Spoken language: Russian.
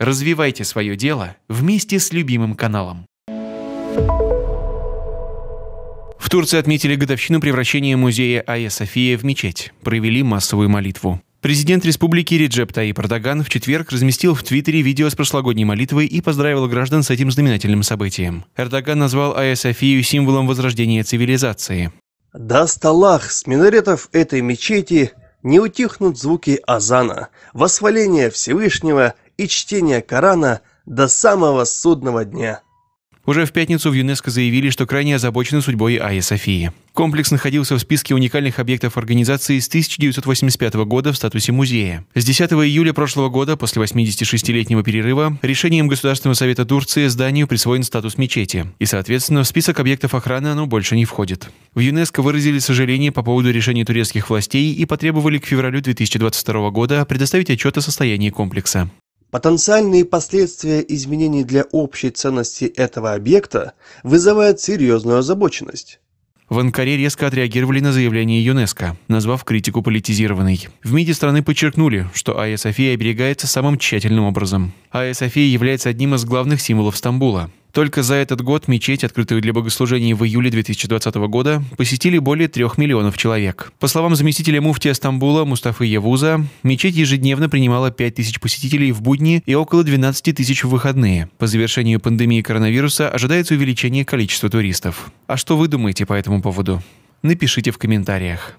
Развивайте свое дело вместе с любимым каналом. В Турции отметили годовщину превращения музея Айя София в мечеть, провели массовую молитву. Президент республики Реджеп Таип Эрдоган в четверг разместил в Твиттере видео с прошлогодней молитвой и поздравил граждан с этим знаменательным событием. Эрдоган назвал Айя Софию символом возрождения цивилизации. До столах с минаретов этой мечети не утихнут звуки азана, восхваления Всевышнего и чтения Корана до самого судного дня. Уже в пятницу в ЮНЕСКО заявили, что крайне озабочены судьбой Айя Софии. Комплекс находился в списке уникальных объектов организации с 1985 года в статусе музея. С 10 июля прошлого года, после 86-летнего перерыва, решением Государственного совета Турции зданию присвоен статус мечети, и, соответственно, в список объектов охраны оно больше не входит. В ЮНЕСКО выразили сожаление по поводу решения турецких властей и потребовали к февралю 2022 года предоставить отчет о состоянии комплекса. Потенциальные последствия изменений для общей ценности этого объекта вызывают серьезную озабоченность. В Анкаре резко отреагировали на заявление ЮНЕСКО, назвав критику политизированной. В МИДе страны подчеркнули, что Айя София оберегается самым тщательным образом. Айя София является одним из главных символов Стамбула. Только за этот год мечеть, открытую для богослужений в июле 2020 года, посетили более трех миллионов человек. По словам заместителя муфтия Стамбула Мустафы Явуза, мечеть ежедневно принимала 5 тысяч посетителей в будни и около 12 тысяч в выходные. По завершению пандемии коронавируса ожидается увеличение количества туристов. А что вы думаете по этому поводу? Напишите в комментариях.